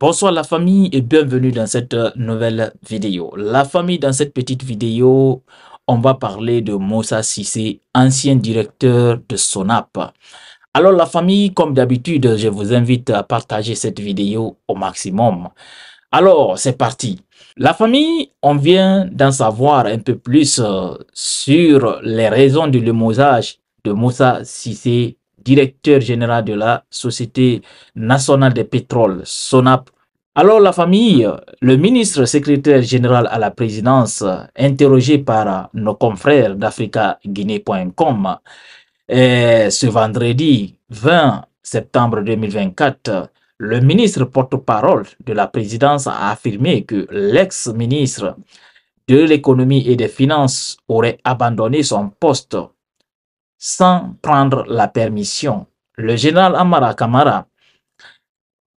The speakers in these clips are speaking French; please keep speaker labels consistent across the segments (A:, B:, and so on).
A: Bonsoir la famille et bienvenue dans cette euh, nouvelle vidéo. La famille, dans cette petite vidéo, on va parler de Moussa Sissé, ancien directeur de SONAP. Alors la famille, comme d'habitude, je vous invite à partager cette vidéo au maximum. Alors, c'est parti. La famille, on vient d'en savoir un peu plus euh, sur les raisons du lémosage de Moussa Sissé directeur général de la Société nationale des pétroles, SONAP. Alors la famille, le ministre secrétaire général à la présidence, interrogé par nos confrères d'AfricaGuinée.com, eh, ce vendredi 20 septembre 2024, le ministre porte-parole de la présidence a affirmé que l'ex-ministre de l'économie et des finances aurait abandonné son poste sans prendre la permission. Le général Amara Kamara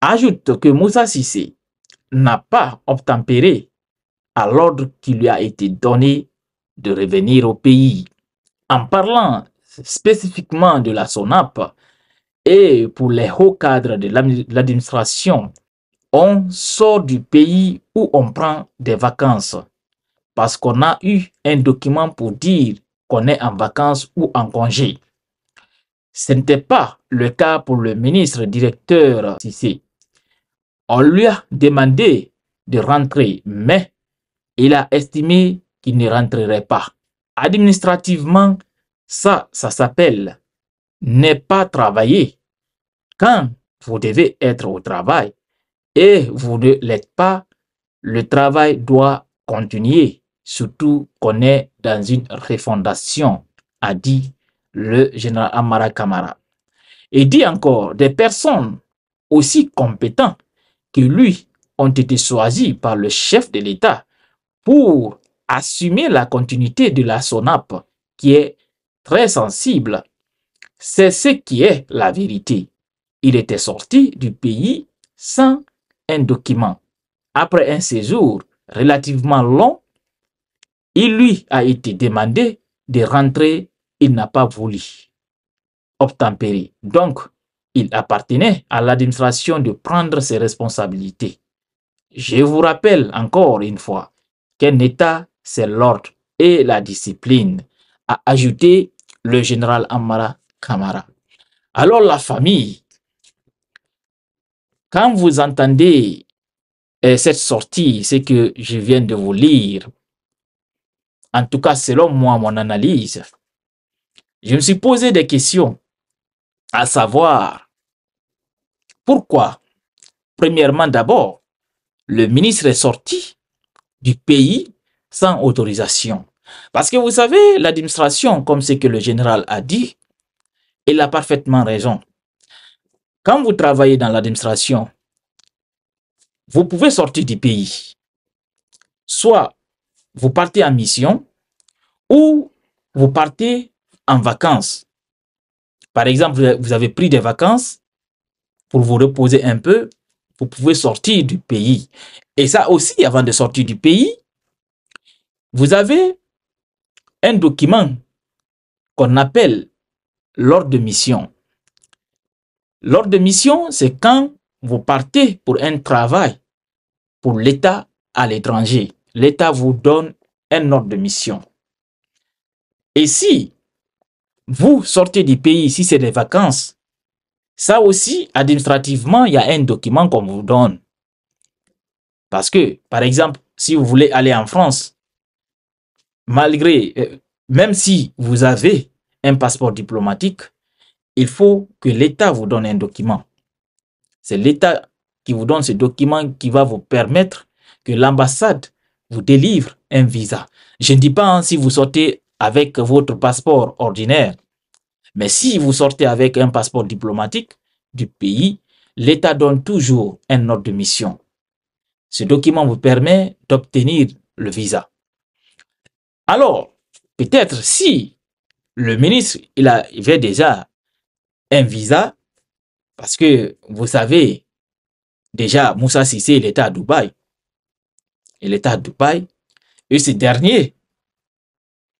A: ajoute que Moussa Sissé n'a pas obtempéré à l'ordre qui lui a été donné de revenir au pays. En parlant spécifiquement de la SONAP et pour les hauts cadres de l'administration, on sort du pays où on prend des vacances parce qu'on a eu un document pour dire qu'on est en vacances ou en congé. Ce n'était pas le cas pour le ministre directeur ici. On lui a demandé de rentrer, mais il a estimé qu'il ne rentrerait pas. Administrativement, ça, ça s'appelle n'est pas travailler. Quand vous devez être au travail et vous ne l'êtes pas, le travail doit continuer surtout qu'on est dans une refondation, a dit le général Amara Kamara. Et dit encore, des personnes aussi compétentes que lui ont été choisies par le chef de l'État pour assumer la continuité de la SONAP qui est très sensible. C'est ce qui est la vérité. Il était sorti du pays sans un document. Après un séjour relativement long il lui a été demandé de rentrer, il n'a pas voulu obtempérer. Donc, il appartenait à l'administration de prendre ses responsabilités. Je vous rappelle encore une fois qu'un État, c'est l'ordre et la discipline, a ajouté le général Amara Kamara. Alors la famille, quand vous entendez euh, cette sortie, ce que je viens de vous lire, en tout cas selon moi, mon analyse, je me suis posé des questions, à savoir, pourquoi, premièrement d'abord, le ministre est sorti du pays sans autorisation. Parce que vous savez, l'administration, comme c'est que le général a dit, il a parfaitement raison. Quand vous travaillez dans l'administration, vous pouvez sortir du pays. Soit vous partez en mission ou vous partez en vacances. Par exemple, vous avez pris des vacances pour vous reposer un peu, vous pouvez sortir du pays. Et ça aussi, avant de sortir du pays, vous avez un document qu'on appelle l'ordre de mission. L'ordre de mission, c'est quand vous partez pour un travail pour l'État à l'étranger l'État vous donne un ordre de mission. Et si vous sortez du pays, si c'est des vacances, ça aussi, administrativement, il y a un document qu'on vous donne. Parce que, par exemple, si vous voulez aller en France, malgré, euh, même si vous avez un passeport diplomatique, il faut que l'État vous donne un document. C'est l'État qui vous donne ce document qui va vous permettre que l'ambassade vous délivre un visa. Je ne dis pas hein, si vous sortez avec votre passeport ordinaire, mais si vous sortez avec un passeport diplomatique du pays, l'État donne toujours un ordre de mission. Ce document vous permet d'obtenir le visa. Alors, peut-être si le ministre il avait déjà un visa, parce que vous savez, déjà Moussa Sissé, l'État à Dubaï, et l'État de Dubaï. Et ce dernier,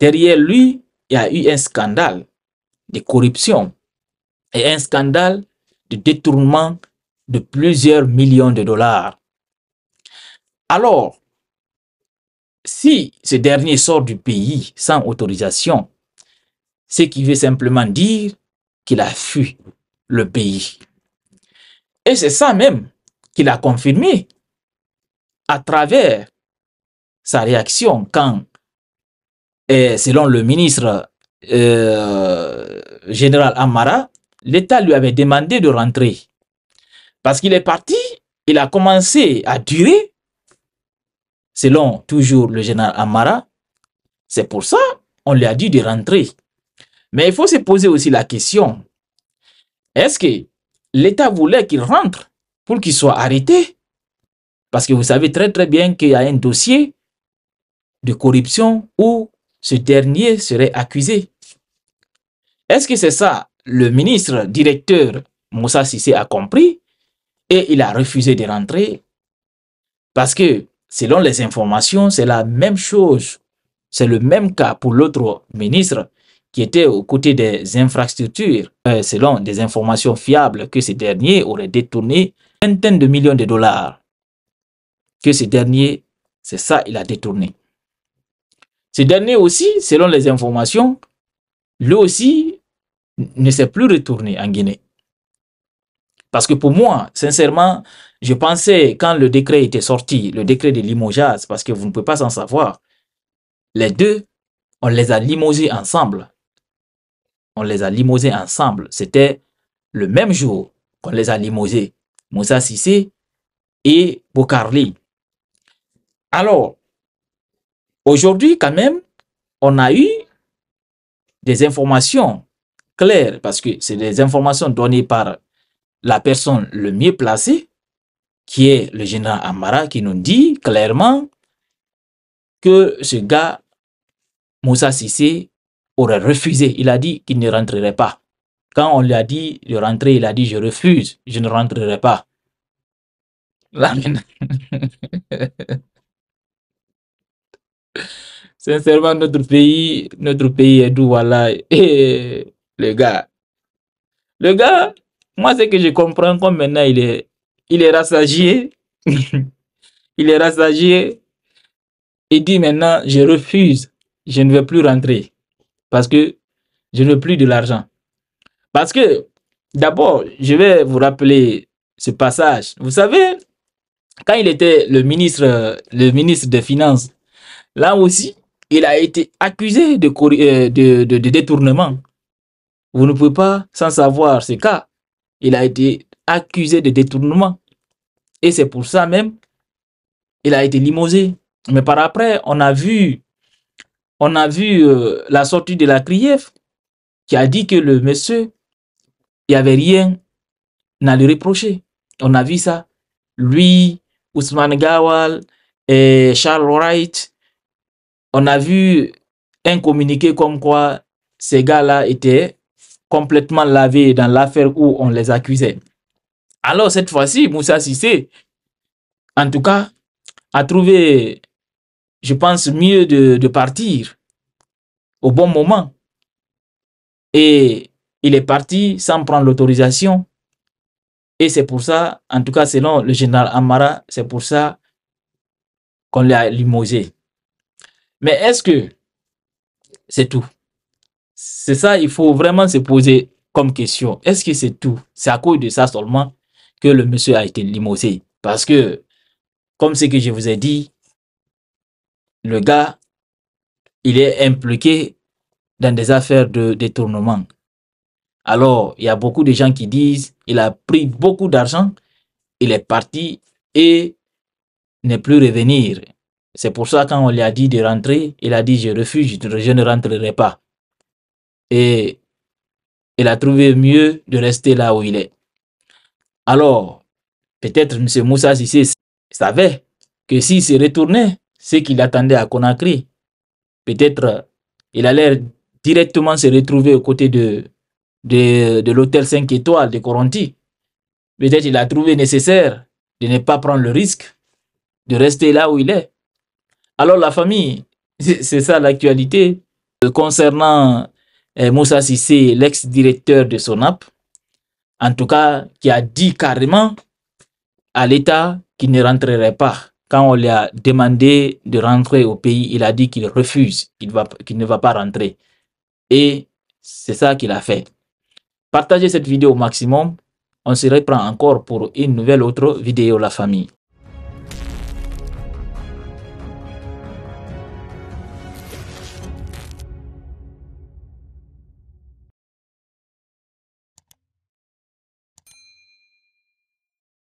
A: derrière lui, il y a eu un scandale de corruption et un scandale de détournement de plusieurs millions de dollars. Alors, si ce dernier sort du pays sans autorisation, ce qui veut simplement dire qu'il a fui le pays. Et c'est ça même qu'il a confirmé à travers sa réaction quand, et selon le ministre euh, général Amara, l'État lui avait demandé de rentrer. Parce qu'il est parti, il a commencé à durer, selon toujours le général Amara. C'est pour ça on lui a dit de rentrer. Mais il faut se poser aussi la question, est-ce que l'État voulait qu'il rentre pour qu'il soit arrêté parce que vous savez très très bien qu'il y a un dossier de corruption où ce dernier serait accusé. Est-ce que c'est ça le ministre directeur Moussa Sissé a compris et il a refusé de rentrer parce que selon les informations, c'est la même chose. C'est le même cas pour l'autre ministre qui était aux côtés des infrastructures, euh, selon des informations fiables que ce dernier aurait détourné centaines de millions de dollars que ce dernier, c'est ça, il a détourné. Ce dernier aussi, selon les informations, lui aussi ne s'est plus retourné en Guinée. Parce que pour moi, sincèrement, je pensais quand le décret était sorti, le décret de Limojaz, parce que vous ne pouvez pas s'en savoir, les deux, on les a limogés ensemble. On les a limogés ensemble. C'était le même jour qu'on les a limogés. Moussa Sissé et Bokarli. Alors, aujourd'hui, quand même, on a eu des informations claires, parce que c'est des informations données par la personne le mieux placée, qui est le général Amara, qui nous dit clairement que ce gars, Moussa Sissé, aurait refusé. Il a dit qu'il ne rentrerait pas. Quand on lui a dit de rentrer, il a dit je refuse, je ne rentrerai pas. Là, Sincèrement, notre pays, notre pays est d'où, voilà. le gars, le gars, moi, c'est que je comprends comme maintenant, il est, il est il est rassagié Il dit maintenant, je refuse. Je ne veux plus rentrer. Parce que je ne veux plus de l'argent. Parce que, d'abord, je vais vous rappeler ce passage. Vous savez, quand il était le ministre, le ministre des Finances, là aussi, il a été accusé euh, de, de, de, détournement. Vous ne pouvez pas, sans savoir ce cas, il a été accusé de détournement. Et c'est pour ça même, il a été limosé. Mais par après, on a vu, on a vu euh, la sortie de la CRIEF qui a dit que le monsieur, il avait rien à lui reprocher. On a vu ça. Lui, Ousmane Gawal, et Charles Wright, on a vu un communiqué comme quoi ces gars-là étaient complètement lavés dans l'affaire où on les accusait. Alors cette fois-ci, Moussa Sissé, en tout cas, a trouvé, je pense, mieux de, partir au bon moment. Et il est parti sans prendre l'autorisation. Et c'est pour ça, en tout cas selon le général Amara, c'est pour ça qu'on l'a limogé. Mais est-ce que c'est tout C'est ça, il faut vraiment se poser comme question. Est-ce que c'est tout C'est à cause de ça seulement que le monsieur a été limosé. Parce que, comme ce que je vous ai dit, le gars, il est impliqué dans des affaires de détournement. Alors, il y a beaucoup de gens qui disent, il a pris beaucoup d'argent, il est parti et n'est plus revenir. C'est pour ça quand on lui a dit de rentrer, il a dit je refuse, je ne rentrerai pas. Et il a trouvé mieux de rester là où il est. Alors, peut-être M. Moussa Sissé savait que s'il se retournait, ce qu'il attendait à Conakry, peut-être il allait directement se retrouver aux côtés de, de, de l'hôtel 5 étoiles de Coronti. Peut-être il a trouvé nécessaire de ne pas prendre le risque de rester là où il est. Alors la famille, c'est ça l'actualité concernant eh, Moussa Sissé, l'ex-directeur de SONAP, en tout cas qui a dit carrément à l'État qu'il ne rentrerait pas. Quand on lui a demandé de rentrer au pays, il a dit qu'il refuse, qu'il ne va pas rentrer. Et c'est ça qu'il a fait. Partagez cette vidéo au maximum. On se reprend encore pour une nouvelle autre vidéo La Famille.